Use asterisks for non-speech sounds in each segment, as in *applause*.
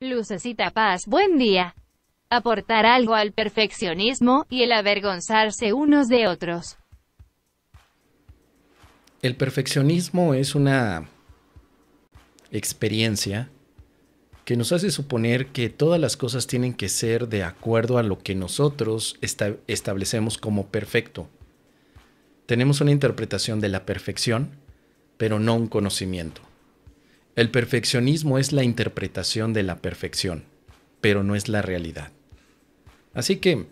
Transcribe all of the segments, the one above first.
Lucecita Paz, buen día. Aportar algo al perfeccionismo, y el avergonzarse unos de otros. El perfeccionismo es una experiencia que nos hace suponer que todas las cosas tienen que ser de acuerdo a lo que nosotros establecemos como perfecto. Tenemos una interpretación de la perfección, pero no un conocimiento. El perfeccionismo es la interpretación de la perfección, pero no es la realidad. Así que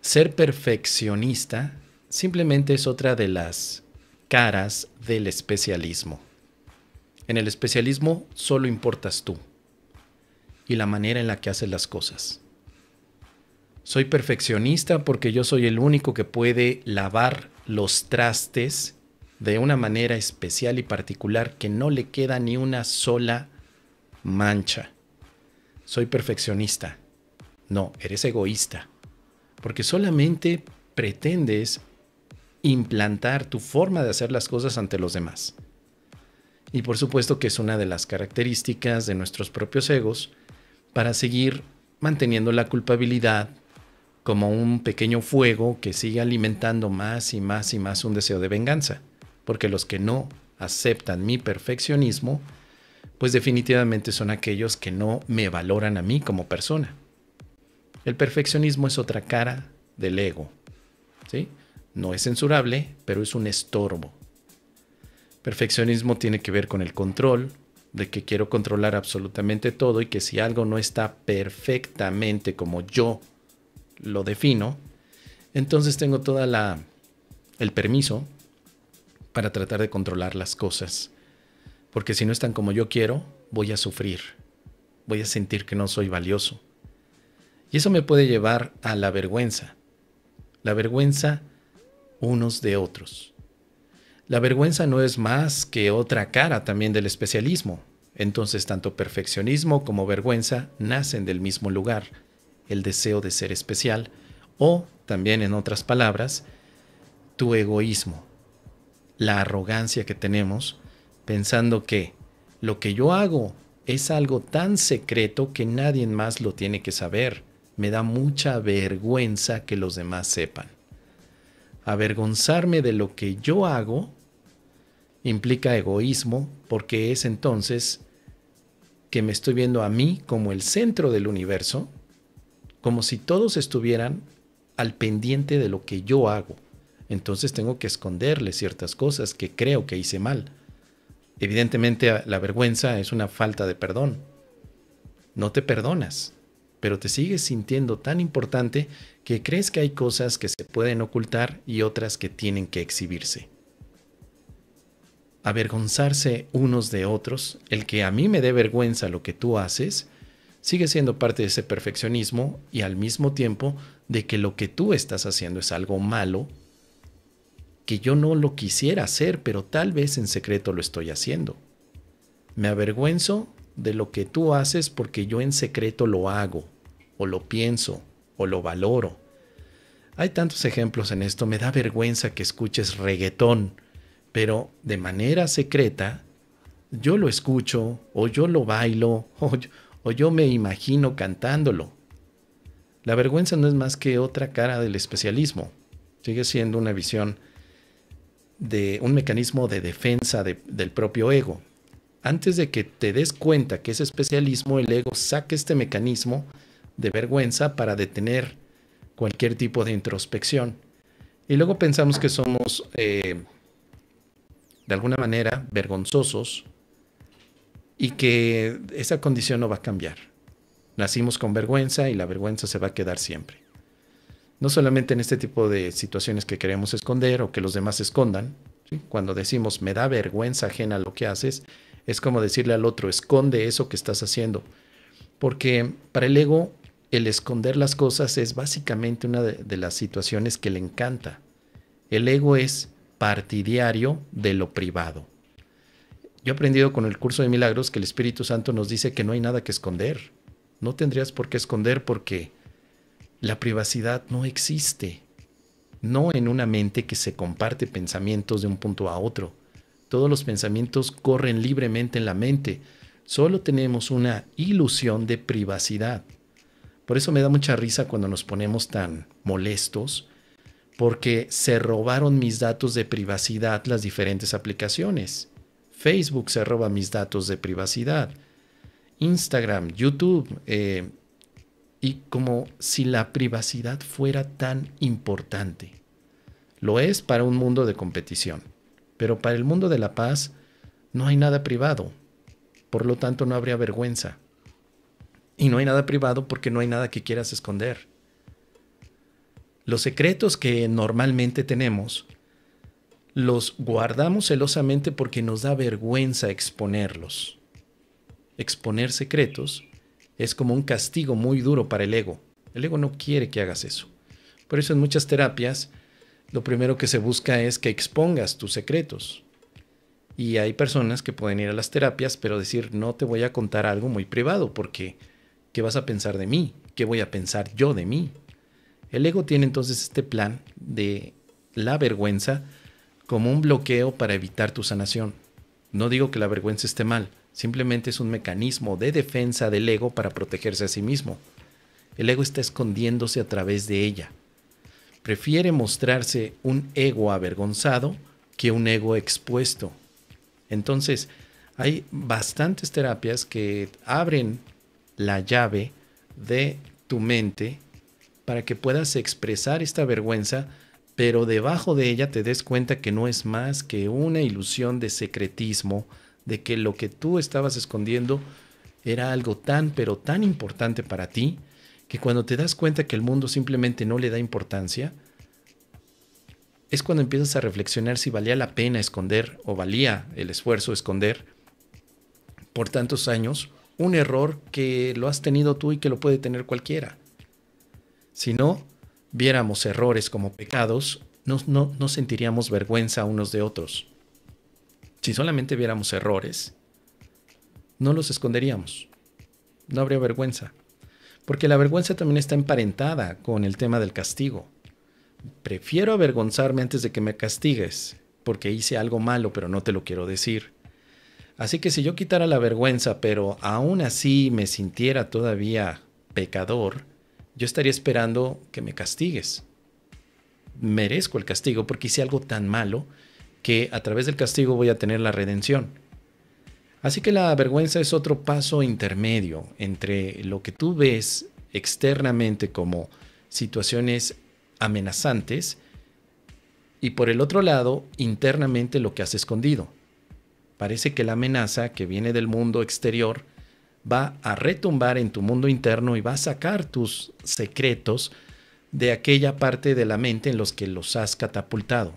ser perfeccionista simplemente es otra de las caras del especialismo. En el especialismo solo importas tú y la manera en la que haces las cosas. Soy perfeccionista porque yo soy el único que puede lavar los trastes de una manera especial y particular que no le queda ni una sola mancha. Soy perfeccionista. No, eres egoísta. Porque solamente pretendes implantar tu forma de hacer las cosas ante los demás. Y por supuesto que es una de las características de nuestros propios egos para seguir manteniendo la culpabilidad como un pequeño fuego que sigue alimentando más y más y más un deseo de venganza porque los que no aceptan mi perfeccionismo, pues definitivamente son aquellos que no me valoran a mí como persona. El perfeccionismo es otra cara del ego. ¿sí? No es censurable, pero es un estorbo. Perfeccionismo tiene que ver con el control, de que quiero controlar absolutamente todo y que si algo no está perfectamente como yo lo defino, entonces tengo toda la el permiso para tratar de controlar las cosas. Porque si no están como yo quiero, voy a sufrir. Voy a sentir que no soy valioso. Y eso me puede llevar a la vergüenza. La vergüenza unos de otros. La vergüenza no es más que otra cara también del especialismo. Entonces tanto perfeccionismo como vergüenza nacen del mismo lugar, el deseo de ser especial o, también en otras palabras, tu egoísmo, la arrogancia que tenemos, pensando que lo que yo hago es algo tan secreto que nadie más lo tiene que saber. Me da mucha vergüenza que los demás sepan. Avergonzarme de lo que yo hago implica egoísmo porque es entonces que me estoy viendo a mí como el centro del universo, como si todos estuvieran al pendiente de lo que yo hago entonces tengo que esconderle ciertas cosas que creo que hice mal. Evidentemente la vergüenza es una falta de perdón. No te perdonas, pero te sigues sintiendo tan importante que crees que hay cosas que se pueden ocultar y otras que tienen que exhibirse. Avergonzarse unos de otros, el que a mí me dé vergüenza lo que tú haces, sigue siendo parte de ese perfeccionismo y al mismo tiempo de que lo que tú estás haciendo es algo malo que yo no lo quisiera hacer, pero tal vez en secreto lo estoy haciendo. Me avergüenzo de lo que tú haces porque yo en secreto lo hago, o lo pienso, o lo valoro. Hay tantos ejemplos en esto, me da vergüenza que escuches reggaetón, pero de manera secreta yo lo escucho, o yo lo bailo, *laughs* o yo, o yo me imagino cantándolo. La vergüenza no es más que otra cara del especialismo, sigue siendo una visión de un mecanismo de defensa del propio ego. Antes de que te des cuenta que es especialismo, el ego saca este mecanismo de vergüenza para detener cualquier tipo de introspección. Y luego pensamos que somos, eh, de alguna manera, vergonzosos y que esa condición no va a cambiar. Nacimos con vergüenza y la vergüenza se va a quedar siempre no solamente en este tipo de situaciones que queremos esconder o que los demás escondan, cuando decimos me da vergüenza ajena lo que haces, es como decirle al otro, esconde eso que estás haciendo. Porque para el ego, el esconder las cosas es básicamente una de, de las situaciones que le encanta. El ego es partidario de lo privado. Yo he aprendido con el curso de milagros que el Espíritu Santo nos dice que no hay nada que esconder. No tendrías por qué esconder porque la privacidad no existe, no en una mente que se comparte pensamientos de un punto a otro. Todos los pensamientos corren libremente en la mente. Solo tenemos una ilusión de privacidad. Por eso me da mucha risa cuando nos ponemos tan molestos, porque se robaron mis datos de privacidad las diferentes aplicaciones. Facebook se roba mis datos de privacidad. Instagram, YouTube, eh, como si la privacidad fuera tan importante. Lo es para un mundo de competición, pero para el mundo de la paz no hay nada privado, por lo tanto no habría vergüenza. Y no hay nada privado porque no hay nada que quieras esconder. Los secretos que normalmente tenemos los guardamos celosamente porque nos da vergüenza exponerlos. Exponer secretos es como un castigo muy duro para el ego. El ego no quiere que hagas eso. Por eso en muchas terapias lo primero que se busca es que expongas tus secretos. Y hay personas que pueden ir a las terapias pero decir no te voy a contar algo muy privado porque ¿qué vas a pensar de mí? ¿Qué voy a pensar yo de mí? El ego tiene entonces este plan de la vergüenza como un bloqueo para evitar tu sanación. No digo que la vergüenza esté mal, Simplemente es un mecanismo de defensa del ego para protegerse a sí mismo. El ego está escondiéndose a través de ella. Prefiere mostrarse un ego avergonzado que un ego expuesto. Entonces, hay bastantes terapias que abren la llave de tu mente para que puedas expresar esta vergüenza, pero debajo de ella te des cuenta que no es más que una ilusión de secretismo, de que lo que tú estabas escondiendo era algo tan, pero tan importante para ti, que cuando te das cuenta que el mundo simplemente no le da importancia, es cuando empiezas a reflexionar si valía la pena esconder o valía el esfuerzo esconder por tantos años un error que lo has tenido tú y que lo puede tener cualquiera. Si no viéramos errores como pecados, no, no sentiríamos vergüenza unos de otros. Si solamente viéramos errores, no los esconderíamos. No habría vergüenza. Porque la vergüenza también está emparentada con el tema del castigo. Prefiero avergonzarme antes de que me castigues, porque hice algo malo, pero no te lo quiero decir. Así que si yo quitara la vergüenza, pero aún así me sintiera todavía pecador, yo estaría esperando que me castigues. Merezco el castigo porque hice algo tan malo que a través del castigo voy a tener la redención. Así que la vergüenza es otro paso intermedio entre lo que tú ves externamente como situaciones amenazantes y por el otro lado internamente lo que has escondido. Parece que la amenaza que viene del mundo exterior va a retumbar en tu mundo interno y va a sacar tus secretos de aquella parte de la mente en los que los has catapultado.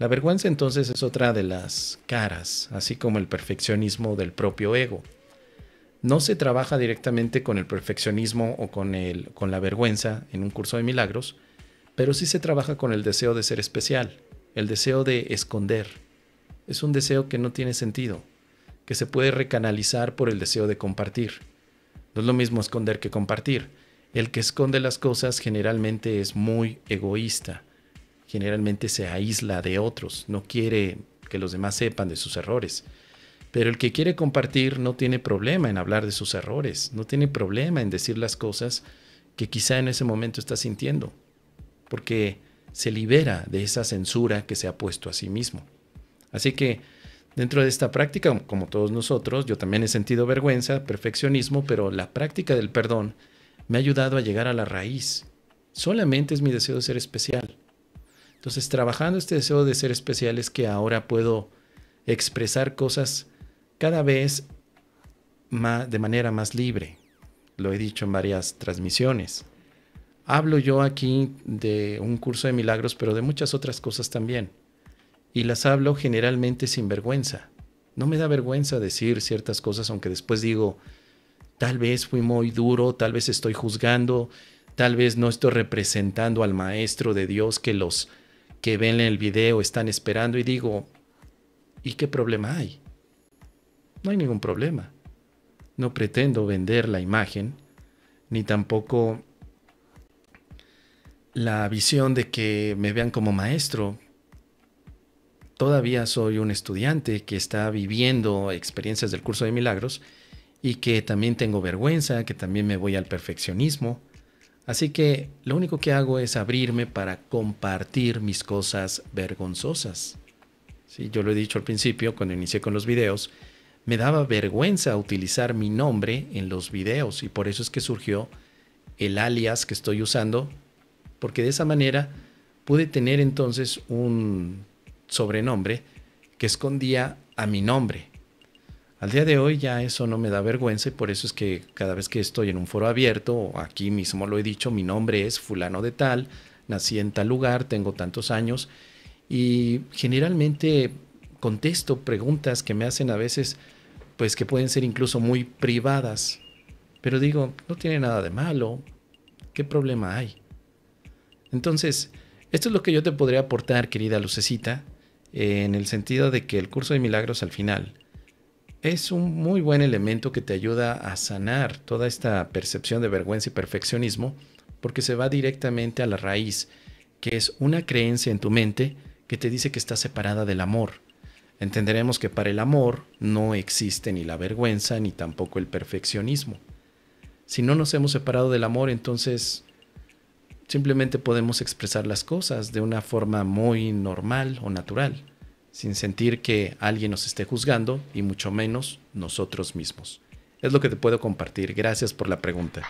La vergüenza entonces es otra de las caras, así como el perfeccionismo del propio ego. No se trabaja directamente con el perfeccionismo o con, el, con la vergüenza en un curso de milagros, pero sí se trabaja con el deseo de ser especial, el deseo de esconder. Es un deseo que no tiene sentido, que se puede recanalizar por el deseo de compartir. No es lo mismo esconder que compartir. El que esconde las cosas generalmente es muy egoísta generalmente se aísla de otros, no quiere que los demás sepan de sus errores. Pero el que quiere compartir no tiene problema en hablar de sus errores, no tiene problema en decir las cosas que quizá en ese momento está sintiendo, porque se libera de esa censura que se ha puesto a sí mismo. Así que dentro de esta práctica, como todos nosotros, yo también he sentido vergüenza, perfeccionismo, pero la práctica del perdón me ha ayudado a llegar a la raíz. Solamente es mi deseo de ser especial, entonces, trabajando este deseo de ser especial es que ahora puedo expresar cosas cada vez más, de manera más libre. Lo he dicho en varias transmisiones. Hablo yo aquí de un curso de milagros, pero de muchas otras cosas también. Y las hablo generalmente sin vergüenza. No me da vergüenza decir ciertas cosas, aunque después digo, tal vez fui muy duro, tal vez estoy juzgando, tal vez no estoy representando al Maestro de Dios que los que ven el video están esperando y digo, ¿y qué problema hay? No hay ningún problema. No pretendo vender la imagen, ni tampoco la visión de que me vean como maestro. Todavía soy un estudiante que está viviendo experiencias del curso de milagros y que también tengo vergüenza, que también me voy al perfeccionismo Así que lo único que hago es abrirme para compartir mis cosas vergonzosas. Sí, yo lo he dicho al principio cuando inicié con los videos, me daba vergüenza utilizar mi nombre en los videos y por eso es que surgió el alias que estoy usando, porque de esa manera pude tener entonces un sobrenombre que escondía a mi nombre. Al día de hoy ya eso no me da vergüenza y por eso es que cada vez que estoy en un foro abierto, aquí mismo lo he dicho, mi nombre es fulano de tal, nací en tal lugar, tengo tantos años y generalmente contesto preguntas que me hacen a veces, pues que pueden ser incluso muy privadas, pero digo, no tiene nada de malo, ¿qué problema hay? Entonces, esto es lo que yo te podría aportar, querida Lucecita, en el sentido de que el curso de milagros al final, es un muy buen elemento que te ayuda a sanar toda esta percepción de vergüenza y perfeccionismo, porque se va directamente a la raíz, que es una creencia en tu mente que te dice que estás separada del amor. Entenderemos que para el amor no existe ni la vergüenza ni tampoco el perfeccionismo. Si no nos hemos separado del amor, entonces simplemente podemos expresar las cosas de una forma muy normal o natural sin sentir que alguien nos esté juzgando y mucho menos nosotros mismos. Es lo que te puedo compartir. Gracias por la pregunta.